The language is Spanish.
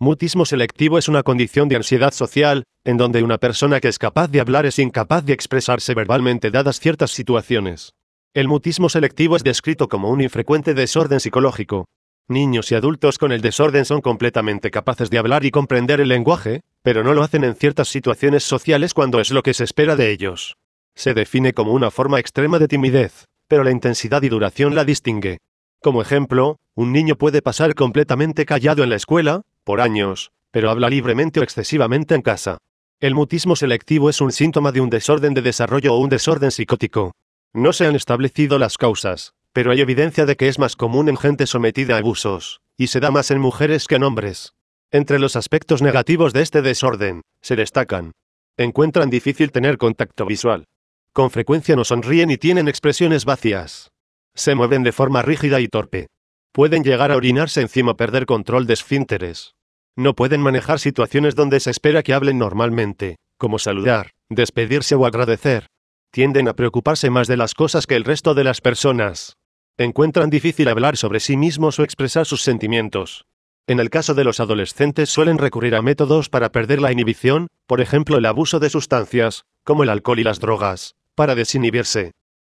Mutismo selectivo es una condición de ansiedad social, en donde una persona que es capaz de hablar es incapaz de expresarse verbalmente dadas ciertas situaciones. El mutismo selectivo es descrito como un infrecuente desorden psicológico. Niños y adultos con el desorden son completamente capaces de hablar y comprender el lenguaje, pero no lo hacen en ciertas situaciones sociales cuando es lo que se espera de ellos. Se define como una forma extrema de timidez, pero la intensidad y duración la distingue. Como ejemplo, un niño puede pasar completamente callado en la escuela, por años, pero habla libremente o excesivamente en casa. El mutismo selectivo es un síntoma de un desorden de desarrollo o un desorden psicótico. No se han establecido las causas, pero hay evidencia de que es más común en gente sometida a abusos, y se da más en mujeres que en hombres. Entre los aspectos negativos de este desorden, se destacan. Encuentran difícil tener contacto visual. Con frecuencia no sonríen y tienen expresiones vacías. Se mueven de forma rígida y torpe. Pueden llegar a orinarse encima o perder control de esfínteres no pueden manejar situaciones donde se espera que hablen normalmente, como saludar, despedirse o agradecer. Tienden a preocuparse más de las cosas que el resto de las personas. Encuentran difícil hablar sobre sí mismos o expresar sus sentimientos. En el caso de los adolescentes suelen recurrir a métodos para perder la inhibición, por ejemplo el abuso de sustancias, como el alcohol y las drogas, para desinhibirse.